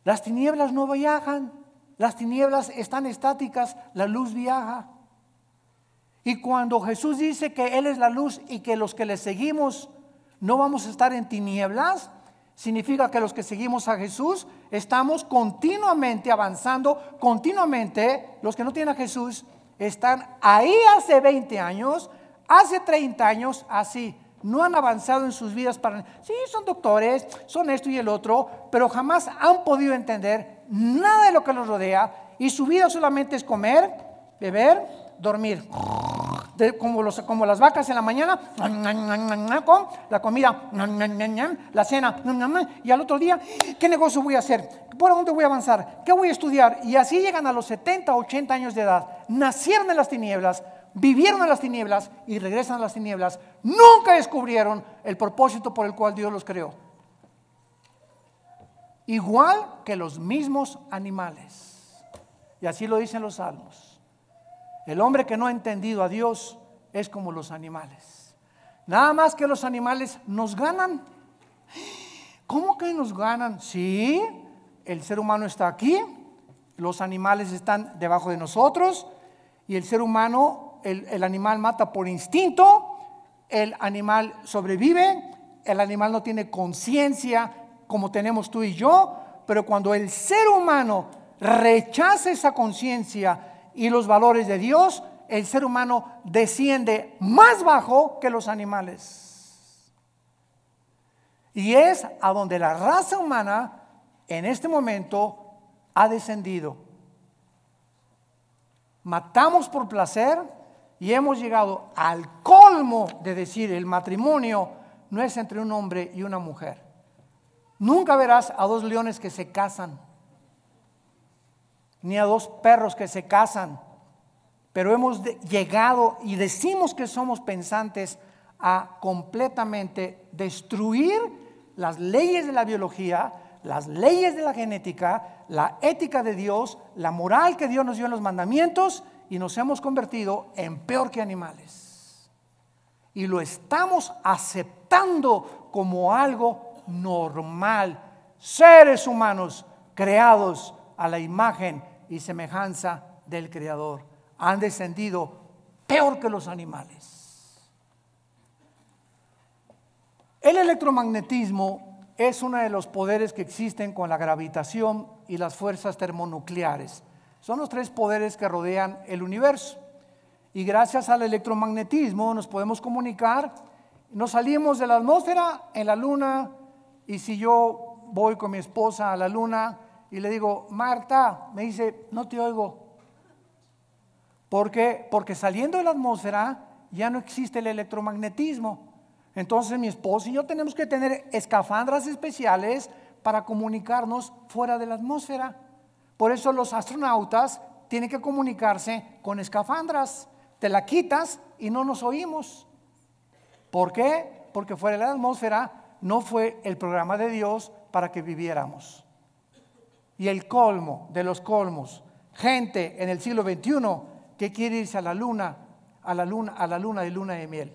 Las tinieblas no viajan. Las tinieblas están estáticas. La luz viaja. Y cuando Jesús dice que Él es la luz y que los que le seguimos no vamos a estar en tinieblas, Significa que los que seguimos a Jesús estamos continuamente avanzando, continuamente. Los que no tienen a Jesús están ahí hace 20 años, hace 30 años, así. No han avanzado en sus vidas para... Sí, son doctores, son esto y el otro, pero jamás han podido entender nada de lo que los rodea y su vida solamente es comer, beber, dormir como, las vacas en la mañana, la comida, la cena, y al otro día, ¿qué negocio voy a hacer? ¿Por dónde voy a avanzar? ¿Qué voy a estudiar? Y así llegan a los 70, 80 años de edad, nacieron en las tinieblas, vivieron en las tinieblas y regresan a las tinieblas. Nunca descubrieron el propósito por el cual Dios los creó. Igual que los mismos animales. Y así lo dicen los salmos. El hombre que no ha entendido a Dios es como los animales. Nada más que los animales nos ganan. ¿Cómo que nos ganan? Sí, el ser humano está aquí, los animales están debajo de nosotros y el ser humano, el, el animal mata por instinto, el animal sobrevive, el animal no tiene conciencia como tenemos tú y yo, pero cuando el ser humano rechaza esa conciencia, y los valores de Dios, el ser humano desciende más bajo que los animales. Y es a donde la raza humana en este momento ha descendido. Matamos por placer y hemos llegado al colmo de decir el matrimonio no es entre un hombre y una mujer. Nunca verás a dos leones que se casan ni a dos perros que se casan, pero hemos llegado y decimos que somos pensantes a completamente destruir las leyes de la biología, las leyes de la genética, la ética de Dios, la moral que Dios nos dio en los mandamientos y nos hemos convertido en peor que animales. Y lo estamos aceptando como algo normal. Seres humanos creados a la imagen y semejanza del Creador. Han descendido peor que los animales. El electromagnetismo es uno de los poderes que existen con la gravitación y las fuerzas termonucleares. Son los tres poderes que rodean el universo. Y gracias al electromagnetismo nos podemos comunicar, nos salimos de la atmósfera en la luna y si yo voy con mi esposa a la luna, y le digo, Marta, me dice, no te oigo. ¿Por Porque saliendo de la atmósfera ya no existe el electromagnetismo. Entonces mi esposo y yo tenemos que tener escafandras especiales para comunicarnos fuera de la atmósfera. Por eso los astronautas tienen que comunicarse con escafandras. Te la quitas y no nos oímos. ¿Por qué? Porque fuera de la atmósfera no fue el programa de Dios para que viviéramos y el colmo de los colmos. Gente en el siglo XXI que quiere irse a la luna, a la luna, a la luna de luna de miel.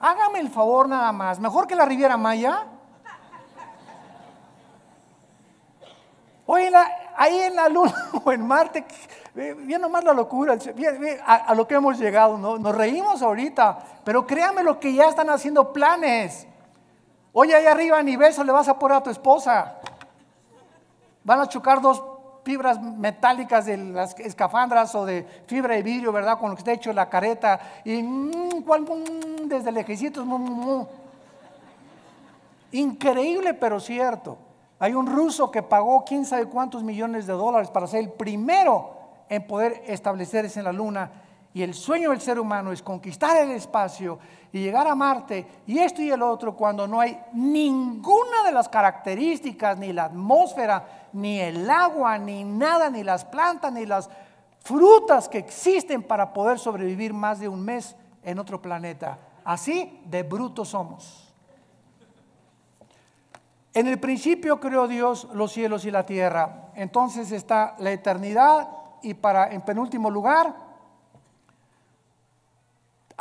Hágame el favor nada más, mejor que la Riviera Maya. Oye, ahí en la luna o en Marte, eh, bien nomás la locura, a, lo que hemos llegado, ¿no? nos reímos ahorita, pero créame, lo que ya están haciendo planes. Oye, ahí arriba ni beso le vas a poner a tu esposa. Van a chocar dos fibras metálicas de las escafandras o de fibra de vidrio, ¿verdad? Con lo que está hecho la careta. Y mmm, desde lejecitos. Mm, mm, Increíble, pero cierto. Hay un ruso que pagó quién sabe cuántos millones de dólares para ser el primero en poder establecerse en la luna y el sueño del ser humano es conquistar el espacio y llegar a Marte y esto y el otro cuando no hay ninguna de las características, ni la atmósfera, ni el agua, ni nada, ni las plantas, ni las frutas que existen para poder sobrevivir más de un mes en otro planeta. Así de brutos somos. En el principio creó Dios los cielos y la tierra. Entonces está la eternidad y para en penúltimo lugar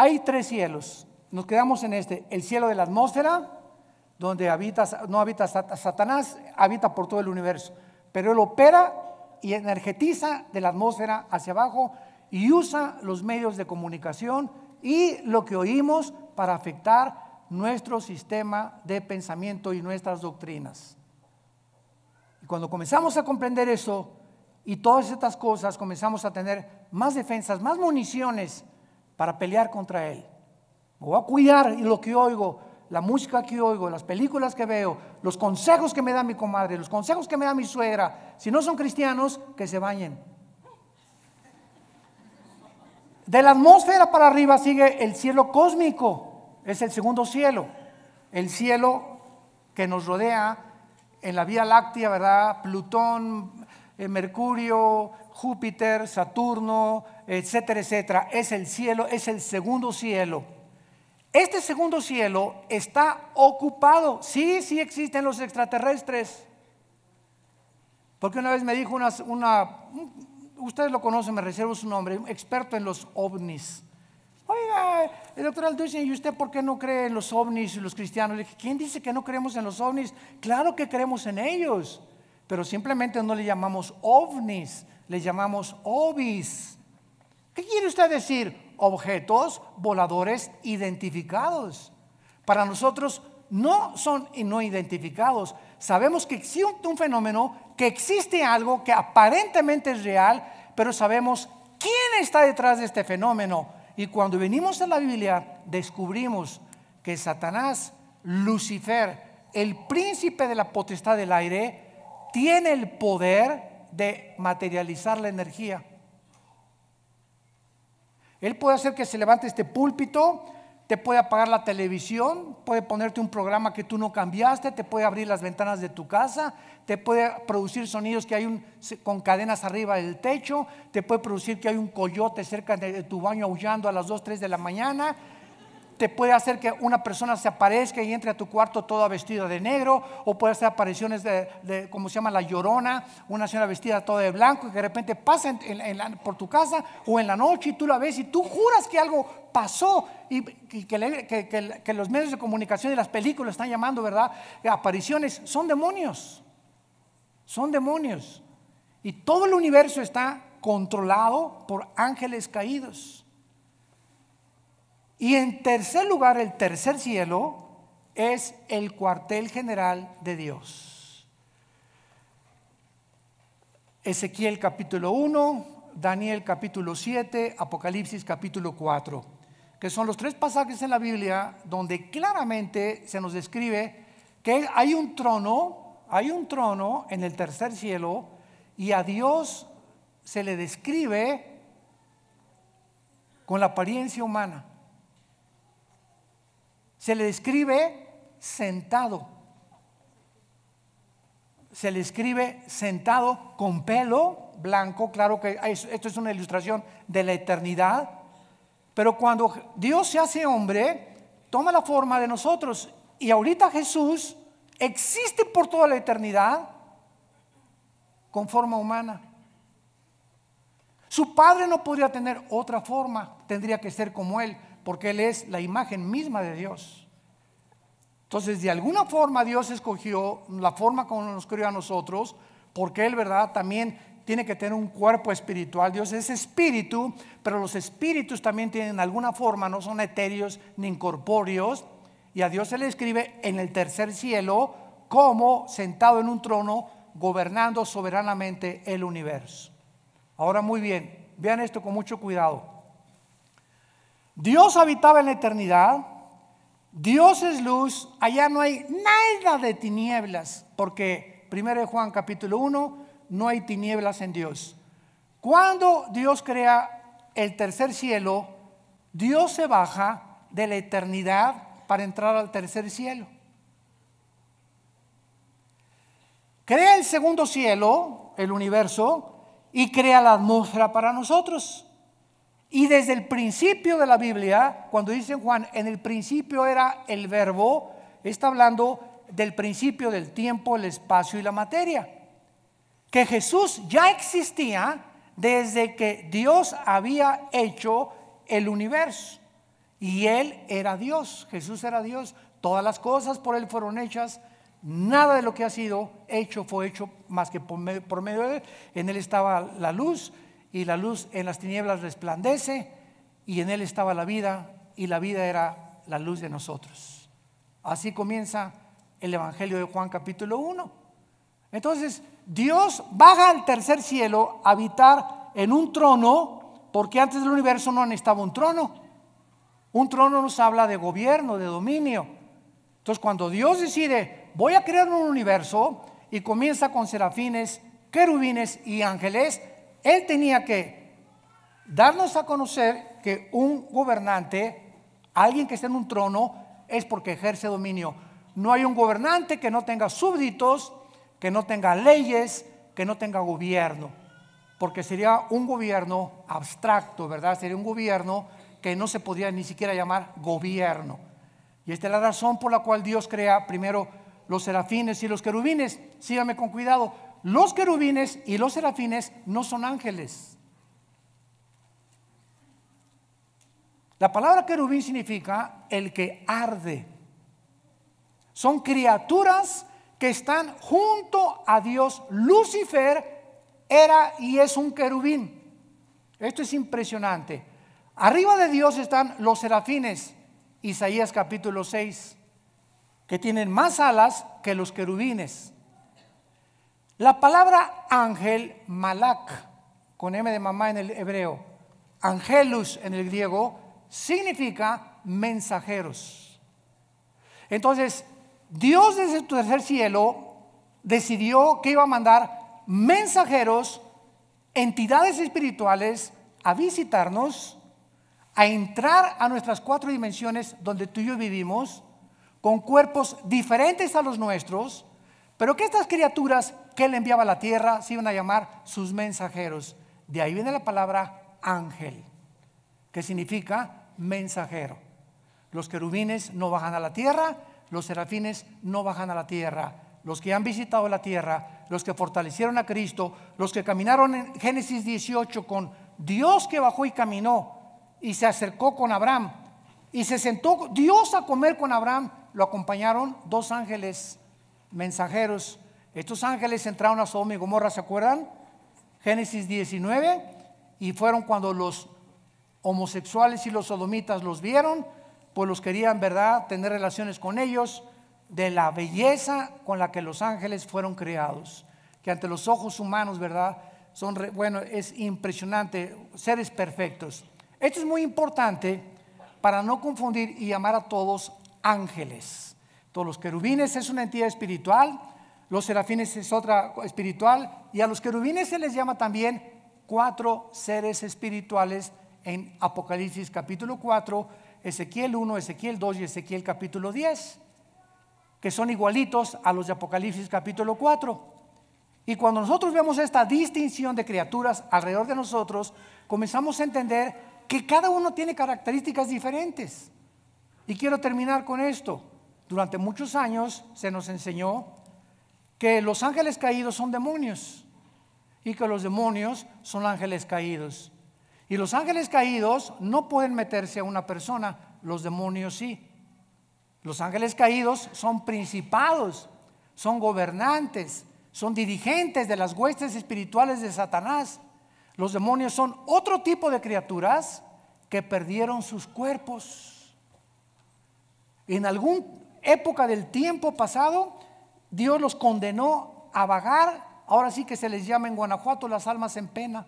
hay tres cielos. Nos quedamos en este, el cielo de la atmósfera, donde habita, no habita Satanás, habita por todo el universo, pero él opera y energetiza de la atmósfera hacia abajo y usa los medios de comunicación y lo que oímos para afectar nuestro sistema de pensamiento y nuestras doctrinas. Y cuando comenzamos a comprender eso y todas estas cosas, comenzamos a tener más defensas, más municiones para pelear contra él. voy a cuidar y lo que oigo, la música que oigo, las películas que veo, los consejos que me da mi comadre, los consejos que me da mi suegra. Si no son cristianos, que se bañen. De la atmósfera para arriba sigue el cielo cósmico, es el segundo cielo, el cielo que nos rodea en la Vía Láctea, ¿verdad? Plutón, eh, Mercurio, Júpiter, Saturno, etcétera, etcétera. Es el cielo, es el segundo cielo. Este segundo cielo está ocupado. Sí, sí existen los extraterrestres. Porque una vez me dijo una, una ustedes lo conocen, me reservo su nombre, un experto en los ovnis. Oiga, el doctor Alducin, ¿y usted por qué no cree en los ovnis y los cristianos? Le dije, ¿quién dice que no creemos en los ovnis? Claro que creemos en ellos pero simplemente no le llamamos ovnis, le llamamos obis. ¿Qué quiere usted decir? Objetos voladores identificados. Para nosotros no son no identificados. Sabemos que existe un fenómeno, que existe algo que aparentemente es real, pero sabemos quién está detrás de este fenómeno. Y cuando venimos a la Biblia, descubrimos que Satanás, Lucifer, el príncipe de la potestad del aire, tiene el poder de materializar la energía. Él puede hacer que se levante este púlpito, te puede apagar la televisión, puede ponerte un programa que tú no cambiaste, te puede abrir las ventanas de tu casa, te puede producir sonidos que hay un, con cadenas arriba del techo, te puede producir que hay un coyote cerca de tu baño aullando a las 2, 3 de la mañana, te puede hacer que una persona se aparezca y entre a tu cuarto toda vestida de negro, o puede hacer apariciones de, como se llama, la llorona, una señora vestida toda de blanco y que de repente pasa por tu casa o en la noche y tú la ves y tú juras que algo pasó y, que, que, los medios de comunicación y las películas están llamando, ¿verdad? Apariciones, son demonios, son demonios. Y todo el universo está controlado por ángeles caídos. Y en tercer lugar, el tercer cielo es el cuartel general de Dios. Ezequiel capítulo 1, Daniel capítulo 7, Apocalipsis capítulo 4, que son los tres pasajes en la Biblia donde claramente se nos describe que hay un trono, hay un trono en el tercer cielo y a Dios se le describe con la apariencia humana. Se le describe sentado. Se le escribe sentado con pelo blanco, claro que esto es una ilustración de la eternidad, pero cuando Dios se hace hombre, toma la forma de nosotros y ahorita Jesús existe por toda la eternidad con forma humana. Su padre no podría tener otra forma, tendría que ser como él porque Él es la imagen misma de Dios. Entonces, de alguna forma Dios escogió la forma como nos creó a nosotros, porque Él, ¿verdad? También tiene que tener un cuerpo espiritual. Dios es espíritu, pero los espíritus también tienen alguna forma, no son etéreos ni incorpóreos. Y a Dios se le escribe en el tercer cielo como sentado en un trono, gobernando soberanamente el universo. Ahora muy bien, vean esto con mucho cuidado. Dios habitaba en la eternidad, Dios es luz, allá no hay nada de tinieblas, porque primero Juan capítulo 1, no hay tinieblas en Dios. Cuando Dios crea el tercer cielo, Dios se baja de la eternidad para entrar al tercer cielo. Crea el segundo cielo, el universo, y crea la atmósfera para nosotros. Y desde el principio de la Biblia, cuando dice Juan, en el principio era el verbo, está hablando del principio del tiempo, el espacio y la materia. Que Jesús ya existía desde que Dios había hecho el universo. Y Él era Dios, Jesús era Dios. Todas las cosas por Él fueron hechas. Nada de lo que ha sido hecho fue hecho más que por medio de Él. En Él estaba la luz y la luz en las tinieblas resplandece y en él estaba la vida y la vida era la luz de nosotros. Así comienza el Evangelio de Juan capítulo 1. Entonces, Dios baja al tercer cielo a habitar en un trono, porque antes del universo no necesitaba un trono. Un trono nos habla de gobierno, de dominio. Entonces, cuando Dios decide, voy a crear un universo y comienza con serafines, querubines y ángeles, él tenía que darnos a conocer que un gobernante, alguien que está en un trono, es porque ejerce dominio. No hay un gobernante que no tenga súbditos, que no tenga leyes, que no tenga gobierno, porque sería un gobierno abstracto, ¿verdad? Sería un gobierno que no se podría ni siquiera llamar gobierno. Y esta es la razón por la cual Dios crea primero los serafines y los querubines. Síganme con cuidado, los querubines y los serafines no son ángeles. La palabra querubín significa el que arde. Son criaturas que están junto a Dios. Lucifer era y es un querubín. Esto es impresionante. Arriba de Dios están los serafines, Isaías capítulo 6, que tienen más alas que los querubines. La palabra ángel, malak, con M de mamá en el hebreo, angelus en el griego, significa mensajeros. Entonces, Dios desde su tercer cielo decidió que iba a mandar mensajeros, entidades espirituales, a visitarnos, a entrar a nuestras cuatro dimensiones donde tú y yo vivimos, con cuerpos diferentes a los nuestros, pero que estas criaturas que le enviaba a la tierra? Se iban a llamar sus mensajeros. De ahí viene la palabra ángel, que significa mensajero. Los querubines no bajan a la tierra, los serafines no bajan a la tierra. Los que han visitado la tierra, los que fortalecieron a Cristo, los que caminaron en Génesis 18 con Dios que bajó y caminó y se acercó con Abraham y se sentó Dios a comer con Abraham, lo acompañaron dos ángeles mensajeros estos ángeles entraron a Sodoma y Gomorra, ¿se acuerdan? Génesis 19, y fueron cuando los homosexuales y los sodomitas los vieron, pues los querían, ¿verdad?, tener relaciones con ellos de la belleza con la que los ángeles fueron creados, que ante los ojos humanos, ¿verdad? Son, bueno, es impresionante, seres perfectos. Esto es muy importante para no confundir y llamar a todos ángeles. Todos los querubines es una entidad espiritual, los serafines es otra espiritual, y a los querubines se les llama también cuatro seres espirituales en Apocalipsis capítulo 4, Ezequiel 1, Ezequiel 2 y Ezequiel capítulo 10, que son igualitos a los de Apocalipsis capítulo 4. Y cuando nosotros vemos esta distinción de criaturas alrededor de nosotros, comenzamos a entender que cada uno tiene características diferentes. Y quiero terminar con esto. Durante muchos años se nos enseñó que los ángeles caídos son demonios y que los demonios son ángeles caídos. Y los ángeles caídos no pueden meterse a una persona, los demonios sí. Los ángeles caídos son principados, son gobernantes, son dirigentes de las huestes espirituales de Satanás. Los demonios son otro tipo de criaturas que perdieron sus cuerpos. En alguna época del tiempo pasado, Dios los condenó a vagar, ahora sí que se les llama en Guanajuato las almas en pena.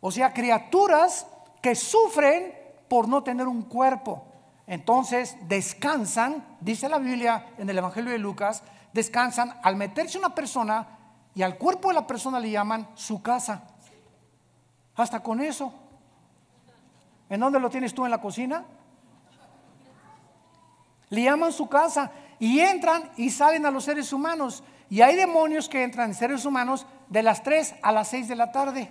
O sea, criaturas que sufren por no tener un cuerpo. Entonces descansan, dice la Biblia en el Evangelio de Lucas, descansan al meterse una persona y al cuerpo de la persona le llaman su casa. Hasta con eso. ¿En dónde lo tienes tú en la cocina? Le llaman su casa y entran y salen a los seres humanos. Y hay demonios que entran en seres humanos de las 3 a las 6 de la tarde.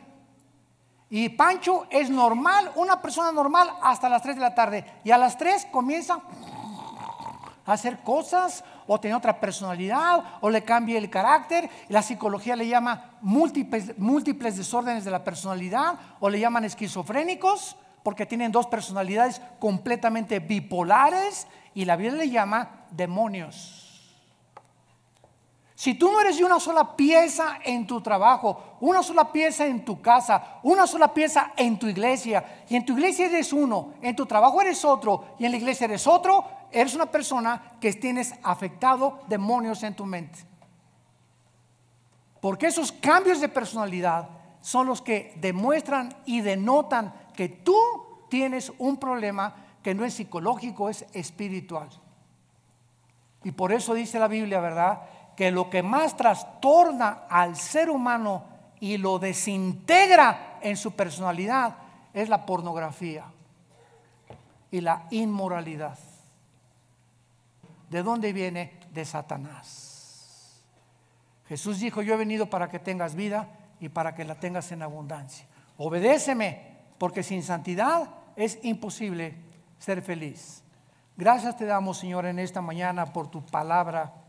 Y Pancho es normal, una persona normal hasta las 3 de la tarde. Y a las 3 comienza a hacer cosas o tiene otra personalidad o le cambia el carácter. La psicología le llama múltiples, múltiples desórdenes de la personalidad o le llaman esquizofrénicos porque tienen dos personalidades completamente bipolares y la Biblia le llama demonios. Si tú no eres una sola pieza en tu trabajo, una sola pieza en tu casa, una sola pieza en tu iglesia, y en tu iglesia eres uno, en tu trabajo eres otro, y en la iglesia eres otro, eres una persona que tienes afectado demonios en tu mente. Porque esos cambios de personalidad son los que demuestran y denotan que tú tienes un problema que no es psicológico, es espiritual. Y por eso dice la Biblia, ¿verdad? Que lo que más trastorna al ser humano y lo desintegra en su personalidad es la pornografía y la inmoralidad. ¿De dónde viene? De Satanás. Jesús dijo, yo he venido para que tengas vida y para que la tengas en abundancia. Obedéceme, porque sin santidad es imposible ser feliz. Gracias te damos, Señor, en esta mañana por tu palabra